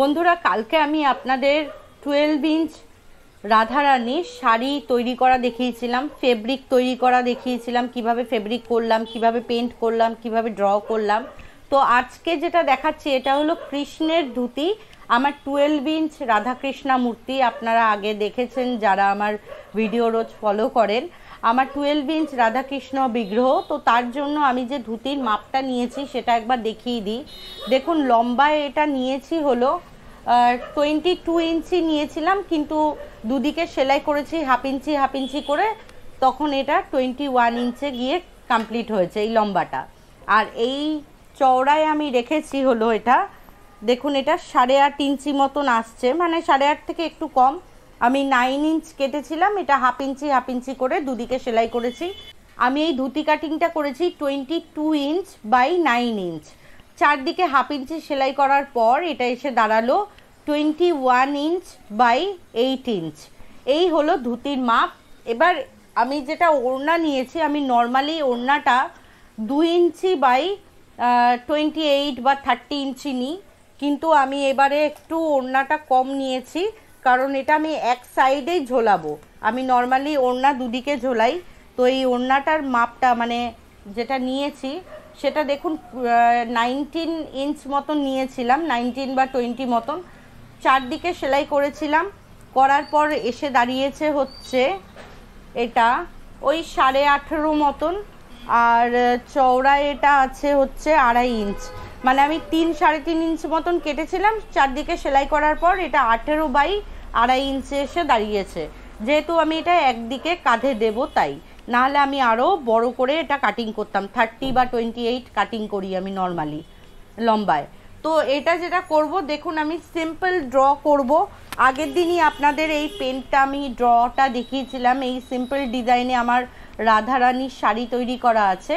বন্ধুরা কালকে আমি আপনাদের টুয়েলভ ইঞ্চ রাধারানি শাড়ি তৈরি করা দেখিয়েছিলাম ফেব্রিক তৈরি করা দেখিয়েছিলাম কিভাবে ফেব্রিক করলাম কিভাবে পেন্ট করলাম কিভাবে ড্র করলাম তো আজকে যেটা দেখাচ্ছি এটা হলো কৃষ্ণের ধুতি আমার টুয়েলভ ইঞ্চ রাধাকৃষ্ণা মূর্তি আপনারা আগে দেখেছেন যারা আমার ভিডিও রোজ ফলো করেন আমার টুয়েলভ ইঞ্চ রাধাকৃষ্ণ বিগ্রহ তো তার জন্য আমি যে ধুতির মাপটা নিয়েছি সেটা একবার দেখিয়ে দিই দেখুন লম্বায় এটা নিয়েছি হলো টোয়েন্টি টু ইঞ্চি নিয়েছিলাম কিন্তু দুদিকে সেলাই করেছি হাফ ইঞ্চি হাফ ইঞ্চি করে তখন এটা টোয়েন্টি ওয়ান ইঞ্চে গিয়ে কমপ্লিট হয়েছে এই লম্বাটা আর এই চওড়ায় আমি রেখেছি হলো এটা দেখুন এটা সাড়ে আট ইঞ্চি মতন আসছে মানে সাড়ে আট থেকে একটু কম আমি নাইন ইঞ্চ কেটেছিলাম এটা হাফ ইঞ্চি হাফ ইঞ্চি করে দুদিকে সেলাই করেছি আমি এই ধুতি কাটিংটা করেছি twenty two inch by nine inch চারদিকে হাফ ইঞ্চি সেলাই করার পর এটা এসে দাঁড়ালো twenty one inch by eight inch এই হলো ধুতির মাপ এবার আমি যেটা ওড়না নিয়েছি আমি নর্মালি ওড়নাটা দু ইঞ্চি বাই টোয়েন্টি এইট বা থার্টি ইঞ্চি নিই কিন্তু আমি এবারে একটু ওড়নাটা কম নিয়েছি কারণ এটা আমি এক সাইডেই ঝোলাবো আমি নর্মালি ওড়না দুদিকে ঝোলাই তো এই ওড়নাটার মাপটা মানে যেটা নিয়েছি সেটা দেখুন নাইনটিন ইঞ্চ মতন নিয়েছিলাম নাইনটিন বা টোয়েন্টি মতন চারদিকে সেলাই করেছিলাম করার পর এসে দাঁড়িয়েছে হচ্ছে এটা ওই সাড়ে আঠেরো মতন আর চওড়ায় এটা আছে হচ্ছে আড়াই ইঞ্চ মানে আমি তিন সাড়ে তিন ইঞ্চ মতন কেটেছিলাম চারদিকে সেলাই করার পর এটা আঠেরো বাই আড়াই ইঞ্চে এসে দাঁড়িয়েছে যেহেতু আমি এটা একদিকে কাঁধে দেব তাই নাহলে আমি আরও বড় করে এটা কাটিং করতাম থার্টি বা টোয়েন্টি এইট কাটিং করি আমি নর্মালি লম্বায় তো এটা যেটা করব দেখুন আমি সিম্পল ড্র করব আগের দিনই আপনাদের এই পেনটা আমি ড্রটা দেখিয়েছিলাম এই সিম্পল ডিজাইনে আমার রাধারানীর শাড়ি তৈরি করা আছে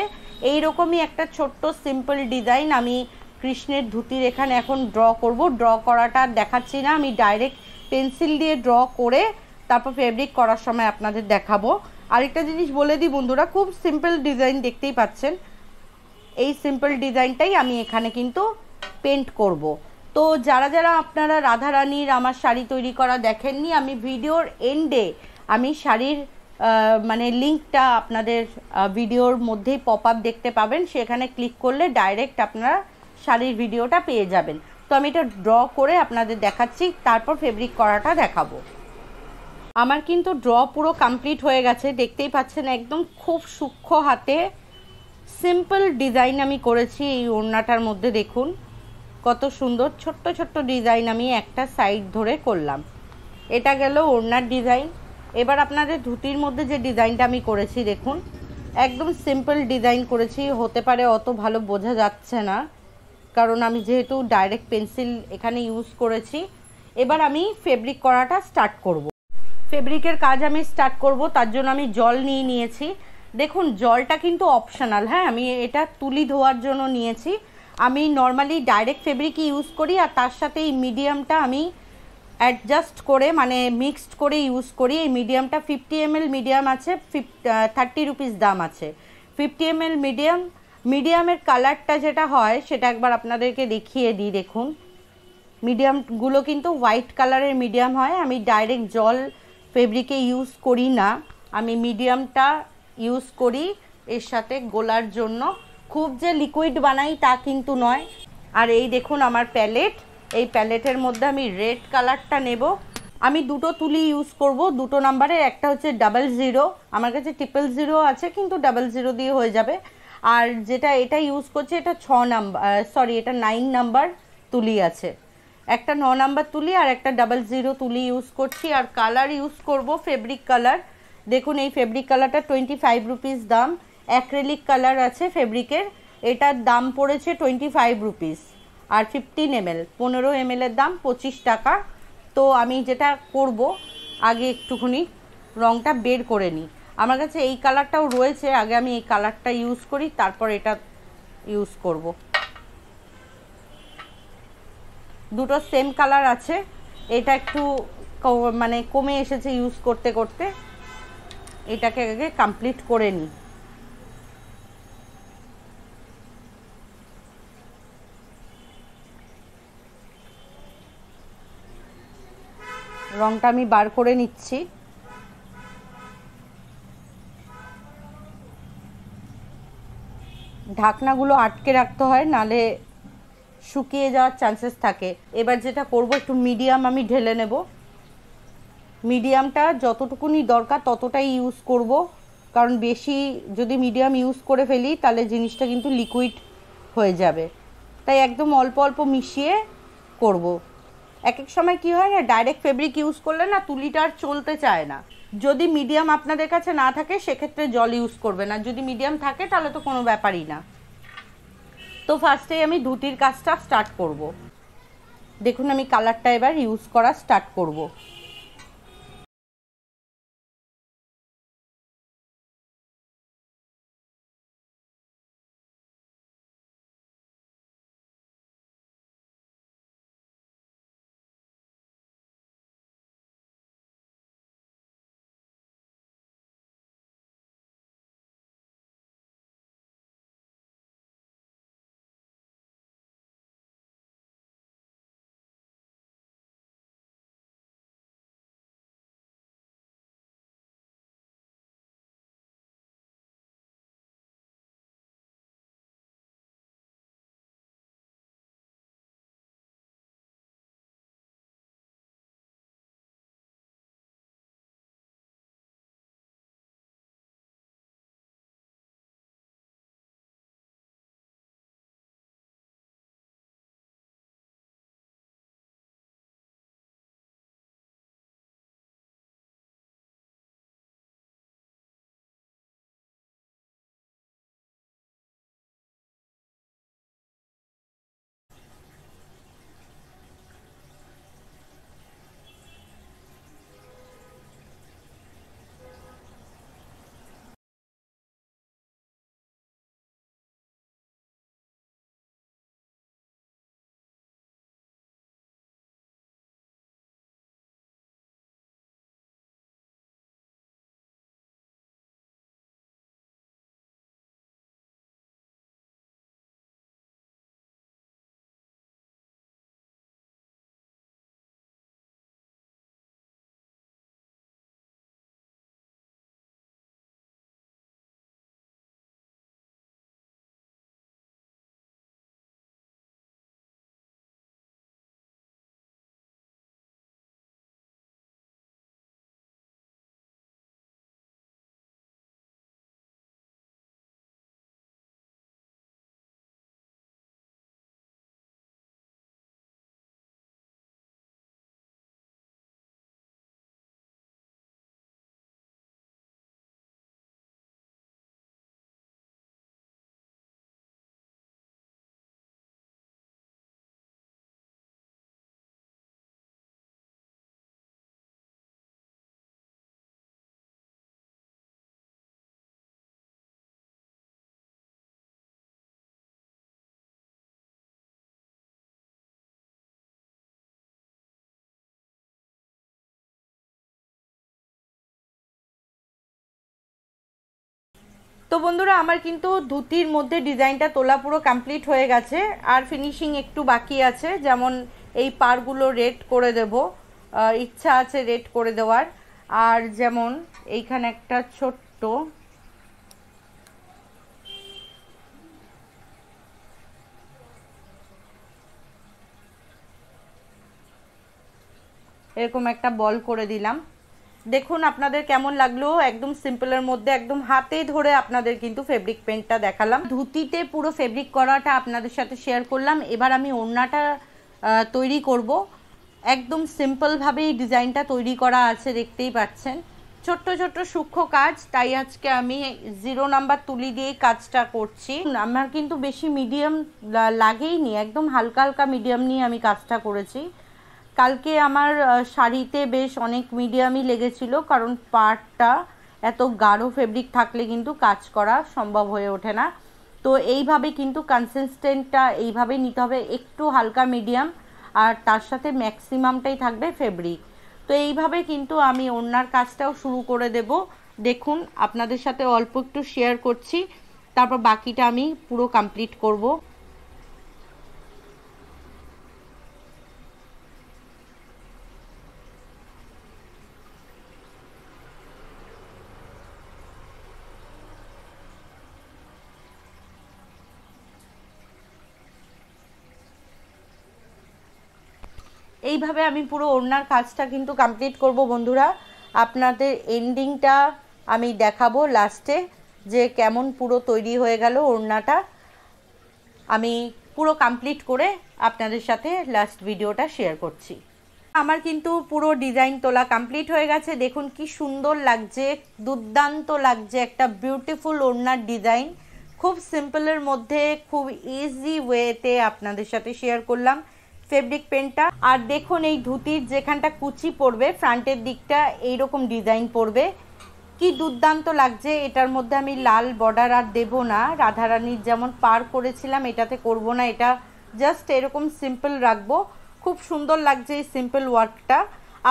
এই রকমই একটা ছোট্ট সিম্পল ডিজাইন আমি কৃষ্ণের ধুতির এখানে এখন ড্র করব ড্র করাটা দেখাচ্ছি না আমি ডাইরেক্ট পেন্সিল দিয়ে ড্র করে তারপর ফেব্রিক করার সময় আপনাদের দেখাবো আরেকটা জিনিস বলে দিই বন্ধুরা খুব সিম্পল ডিজাইন দেখতেই পাচ্ছেন এই সিম্পল ডিজাইনটাই আমি এখানে কিন্তু পেন্ট করব। তো যারা যারা আপনারা রাধা রানীর আমার শাড়ি তৈরি করা দেখেননি আমি ভিডিওর এন্ডে আমি শাড়ির মানে লিঙ্কটা আপনাদের ভিডিওর মধ্যেই পপ আপ দেখতে পাবেন সেখানে ক্লিক করলে ডাইরেক্ট আপনারা শাড়ির ভিডিওটা পেয়ে যাবেন তো আমি এটা ড্র করে আপনাদের দেখাচ্ছি তারপর ফেব্রিক করাটা দেখাবো আমার কিন্তু ড্র পুরো কমপ্লিট হয়ে গেছে দেখতেই পাচ্ছেন একদম খুব সূক্ষ্ম হাতে সিম্পল ডিজাইন আমি করেছি এই ওড়নাটার মধ্যে দেখুন কত সুন্দর ছোট্ট ছোট্ট ডিজাইন আমি একটা সাইড ধরে করলাম এটা গেল ওড়নার ডিজাইন এবার আপনাদের ধুতির মধ্যে যে ডিজাইনটা আমি করেছি দেখুন একদম সিম্পল ডিজাইন করেছি হতে পারে অত ভালো বোঝা যাচ্ছে না কারণ আমি যেহেতু ডাইরেক্ট পেন্সিল এখানে ইউজ করেছি এবার আমি ফেব্রিক করাটা স্টার্ট করব। ফেব্রিকের কাজ আমি স্টার্ট করব তার জন্য আমি জল নিয়ে নিয়েছি দেখুন জলটা কিন্তু অপশানাল হ্যাঁ আমি এটা তুলি ধোয়ার জন্য নিয়েছি আমি নর্মালি ডাইরেক্ট ফেব্রিকই ইউজ করি আর তার সাথে এই মিডিয়ামটা আমি অ্যাডজাস্ট করে মানে মিক্সড করে ইউজ করি এই মিডিয়ামটা ফিফটি এম মিডিয়াম আছে ফিফ থার্টি রুপিস দাম আছে ফিফটি এম মিডিয়াম মিডিয়ামের কালারটা যেটা হয় সেটা একবার আপনাদেরকে দেখিয়ে দিই দেখুন মিডিয়ামগুলো কিন্তু হোয়াইট কালারের মিডিয়াম হয় আমি ডাইরেক্ট জল ফেব্রিকে ইউজ করি না আমি মিডিয়ামটা ইউজ করি এর সাথে গোলার জন্য খুব যে লিকুইড বানাই তা কিন্তু নয় আর এই দেখুন আমার প্যালেট এই প্যালেটের মধ্যে আমি রেড কালারটা নেব আমি দুটো তুলি ইউজ করব দুটো নাম্বারে একটা হচ্ছে ডাবল জিরো আমার কাছে ট্রিপল জিরো আছে কিন্তু ডাবল জিরো দিয়ে হয়ে যাবে আর যেটা এটা ইউজ করছে এটা ছ নাম্বার সরি এটা নাইন নাম্বার তুলি আছে একটা ন নাম্বার তুলি আর একটা ডাবল জিরো তুলি ইউজ করছি আর কালার ইউজ করব ফেব্রিক কালার দেখুন এই ফেব্রিক কালারটা টোয়েন্টি ফাইভ রুপিস দাম অ্যাক্রেলিক কালার আছে ফেব্রিকের এটার দাম পড়েছে টোয়েন্টি ফাইভ রুপিস আর ফিফটিন এমএল পনেরো এমএলের দাম পঁচিশ টাকা তো আমি যেটা করব আগে একটুখানি রঙটা বের করে নিই আমার কাছে এই কালারটাও রয়েছে আগে আমি এই কালারটা ইউজ করি তারপর এটা ইউজ করব দুটো সেম কালার আছে এটা একটু মানে কমে এসেছে ইউজ করতে করতে এটাকে আগে কমপ্লিট করে নিই রংটা আমি বার করে নিচ্ছি ঢাকনাগুলো আটকে রাখতে হয় নালে শুকিয়ে যাওয়ার চান্সেস থাকে এবার যেটা করব একটু মিডিয়াম আমি ঢেলে নেব মিডিয়ামটা যতটুকুনি দরকার ততটাই ইউজ করব কারণ বেশি যদি মিডিয়াম ইউজ করে ফেলি তাহলে জিনিসটা কিন্তু লিকুইড হয়ে যাবে তাই একদম অল্প অল্প মিশিয়ে করব। এক এক সময় কি হয় না ডাইরেক্ট ফেব্রিক ইউজ করলে না তুলিটা আর চলতে চায় না যদি মিডিয়াম আপনাদের কাছে না থাকে সেক্ষেত্রে জল ইউজ করবে না যদি মিডিয়াম থাকে তাহলে তো কোনো ব্যাপারই না তো ফার্স্টেই আমি ধুতির কাজটা স্টার্ট করব। দেখুন আমি কালারটা এবার ইউজ করা স্টার্ট করব। তো বন্ধুরা আমার কিন্তু ধুতির মধ্যে ডিজাইনটা তোলা পুরো কমপ্লিট হয়ে গেছে আর ফিনিশিং একটু বাকি আছে যেমন এই পারগুলো রেড করে দেব ইচ্ছা আছে রেড করে দেওয়ার আর যেমন এইখানে একটা ছোট্ট এরকম একটা বল করে দিলাম দেখুন আপনাদের কেমন লাগলো একদম সিম্পলের মধ্যে একদম হাতে ধরে আপনাদের কিন্তু ফেব্রিক পেন্টটা দেখালাম ধুতিতে পুরো ফেব্রিক করাটা আপনাদের সাথে শেয়ার করলাম এবার আমি ওড়নাটা তৈরি করব একদম সিম্পলভাবে এই ডিজাইনটা তৈরি করা আছে দেখতেই পাচ্ছেন ছোট্ট ছোট্ট সূক্ষ্ম কাজ তাই আজকে আমি জিরো নাম্বার তুলি দিয়ে কাজটা করছি আমার কিন্তু বেশি মিডিয়াম লাগেই নি একদম হালকা হালকা মিডিয়াম নিয়ে আমি কাজটা করেছি কালকে আমার শাড়িতে বেশ অনেক মিডিয়ামই লেগেছিল কারণ পাটটা এত গাঢ় ফেব্রিক থাকলে কিন্তু কাজ করা সম্ভব হয়ে ওঠে না তো এইভাবে কিন্তু কনসিস্টেন্টটা এইভাবে নিতে হবে একটু হালকা মিডিয়াম আর তার সাথে ম্যাক্সিমামটাই থাকবে ফেব্রিক তো এইভাবে কিন্তু আমি ওনার কাজটাও শুরু করে দেব দেখুন আপনাদের সাথে অল্প একটু শেয়ার করছি তারপর বাকিটা আমি পুরো কমপ্লিট করব এইভাবে আমি পুরো ওড়নার কাজটা কিন্তু কমপ্লিট করব বন্ধুরা আপনাদের এন্ডিংটা আমি দেখাবো লাস্টে যে কেমন পুরো তৈরি হয়ে গেল ওড়নাটা আমি পুরো কমপ্লিট করে আপনাদের সাথে লাস্ট ভিডিওটা শেয়ার করছি আমার কিন্তু পুরো ডিজাইন তোলা কমপ্লিট হয়ে গেছে দেখুন কি সুন্দর লাগছে দুর্দান্ত লাগছে একটা বিউটিফুল ওড়নার ডিজাইন খুব সিম্পলের মধ্যে খুব ইজি ওয়েতে আপনাদের সাথে শেয়ার করলাম ফেব্রিক পেনটা আর দেখুন এই ধুতির যেখানটা কুচি পড়বে ফ্রন্টের দিকটা এইরকম ডিজাইন পড়বে কি দুর্দান্ত লাগছে এটার মধ্যে আমি লাল বর্ডার আর দেবো না রাধারানীর যেমন পার করেছিলাম এটাতে করব না এটা জাস্ট এরকম সিম্পল রাখবো খুব সুন্দর লাগছে এই সিম্পল ওয়ার্কটা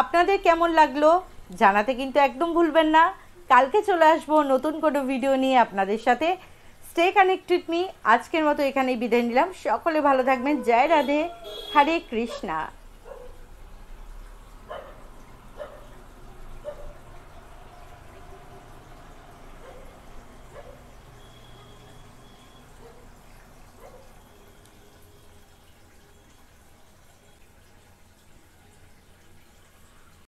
আপনাদের কেমন লাগলো জানাতে কিন্তু একদম ভুলবেন না কালকে চলে আসবো নতুন কোনো ভিডিও নিয়ে আপনাদের সাথে স্টে কানেক্টেড মি আজকের মতো এখানেই বিদায় নিলাম সকলে ভালো থাকবেন জয় রাধে হরে কৃষ্ণা